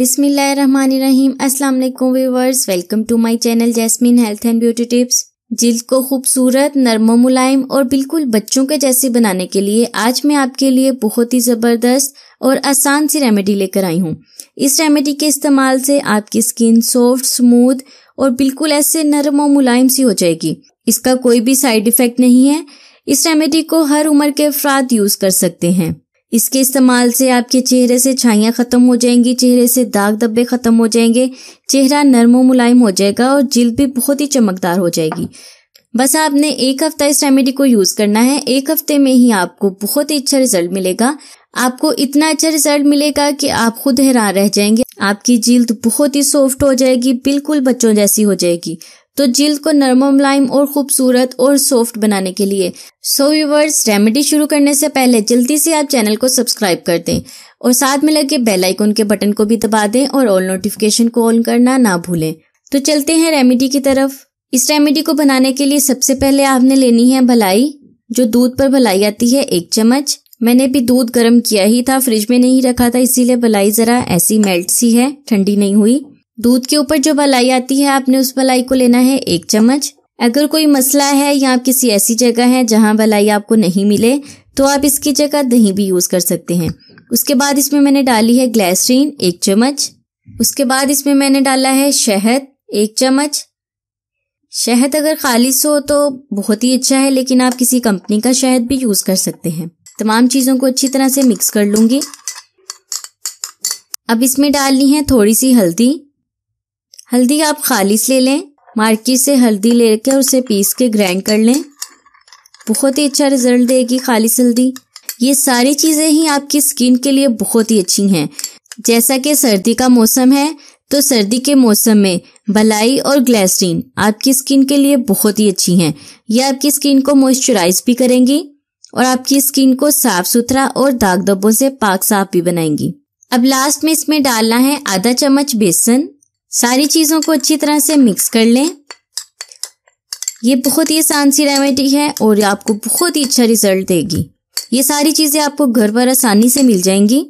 बिस्मिल्लाहिर्रहमानिर्रहीम अस्सलाम वालेकुम viewers welcome to my channel Jasmine health and beauty tips जिल्द को खूबसूरत नरम मुलायम और बिल्कुल बच्चों के जैसे बनाने के लिए आज मैं आपके लिए बहुत ही ज़बरदस्त और आसान सी रेमेडी लेकर आई हूँ इस रेमेडी के इस्तेमाल से आपकी स्किन सॉफ्ट स्मूथ और बिल्कुल ऐसे नरम और मुलायम सी हो जाएगी इसका कोई भी साइड इफेक्ट नहीं है इस रेमेडी को हर उम्र के अफराद यूज कर सकते हैं इसके इस्तेमाल से आपके चेहरे से छाइयाँ ख़त्म हो जाएंगी चेहरे से दाग धब्बे ख़त्म हो जाएंगे चेहरा नरम मुलायम हो जाएगा और जिल्द भी बहुत ही चमकदार हो जाएगी बस आपने एक हफ्ता इस रेमेडी को यूज़ करना है एक हफ्ते में ही आपको बहुत ही अच्छा रिजल्ट मिलेगा आपको इतना अच्छा रिजल्ट मिलेगा कि आप खुद हैरान रह जाएंगे आपकी जिल्द बहुत ही सॉफ्ट हो जाएगी बिल्कुल बच्चों जैसी हो जाएगी तो जिल्द को नरम मुलायम और खूबसूरत और सॉफ्ट बनाने के लिए सो व्यूवर्स रेमेडी शुरू करने से पहले जल्दी से आप चैनल को सब्सक्राइब कर दें और साथ में लगे बेल आइकन के बटन को भी दबा दें और ऑल नोटिफिकेशन को ऑन करना ना भूलें तो चलते हैं रेमेडी की तरफ इस रेमेडी को बनाने के लिए सबसे पहले आपने लेनी है भलाई जो दूध पर भलाई आती है एक चम्मच मैंने भी दूध गर्म किया ही था फ्रिज में नहीं रखा था इसीलिए भलाई जरा ऐसी मेल्ट सी है ठंडी नहीं हुई दूध के ऊपर जो मलाई आती है आपने उस मलाई को लेना है एक चम्मच अगर कोई मसला है या आप किसी ऐसी जगह है जहाँ मलाई आपको नहीं मिले तो आप इसकी जगह दही भी यूज़ कर सकते हैं उसके बाद इसमें मैंने डाली है ग्लैसरीन एक चम्मच उसके बाद इसमें मैंने डाला है शहद एक चम्मच शहद अगर खालिश हो तो बहुत ही अच्छा है लेकिन आप किसी कंपनी का शहद भी यूज़ कर सकते हैं तमाम चीज़ों को अच्छी तरह से मिक्स कर लूंगी अब इसमें डालनी है थोड़ी सी हल्दी हल्दी आप खालिश ले लें मार्केट से हल्दी लेकर उसे पीस के ग्राइंड कर लें बहुत ही अच्छा रिजल्ट देगी खालिश हल्दी ये सारी चीज़ें ही आपकी स्किन के लिए बहुत ही अच्छी हैं जैसा कि सर्दी का मौसम है तो सर्दी के मौसम में भलाई और ग्लैसरीन आपकी स्किन के लिए बहुत ही अच्छी हैं यह आपकी स्किन को मॉइस्चराइज भी करेंगी और आपकी स्किन को साफ सुथरा और दाग धब्बों से पाक साफ भी बनाएंगी अब लास्ट में इसमें डालना है आधा चम्मच बेसन सारी चीज़ों को अच्छी तरह से मिक्स कर लें ये बहुत ही आसान सी रेमेडी है और ये आपको बहुत ही अच्छा रिजल्ट देगी ये सारी चीज़ें आपको घर पर आसानी से मिल जाएंगी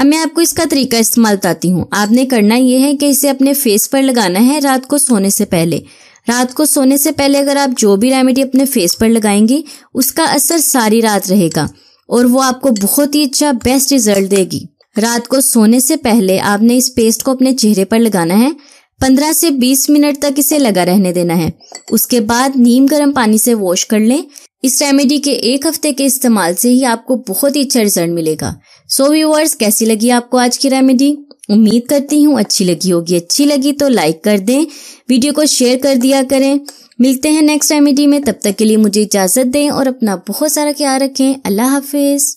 अब मैं आपको इसका तरीका इस्तेमाल बताती हूँ आपने करना ये है कि इसे अपने फेस पर लगाना है रात को सोने से पहले रात को सोने से पहले अगर आप जो भी रेमेडी अपने फेस पर लगाएंगी उसका असर सारी रात रहेगा और वो आपको बहुत ही अच्छा बेस्ट रिजल्ट देगी रात को सोने से पहले आपने इस पेस्ट को अपने चेहरे पर लगाना है 15 से 20 मिनट तक इसे लगा रहने देना है उसके बाद नीम गर्म पानी से वॉश कर लें इस रेमेडी के एक हफ्ते के इस्तेमाल से ही आपको बहुत ही अच्छा रिजल्ट मिलेगा सो so व्यूअर्स कैसी लगी आपको आज की रेमेडी उम्मीद करती हूँ अच्छी लगी होगी अच्छी लगी तो लाइक कर दें वीडियो को शेयर कर दिया करें मिलते हैं नेक्स्ट रेमेडी में तब तक के लिए मुझे इजाजत दें और अपना बहुत सारा ख्याल रखें अल्लाह हाफिज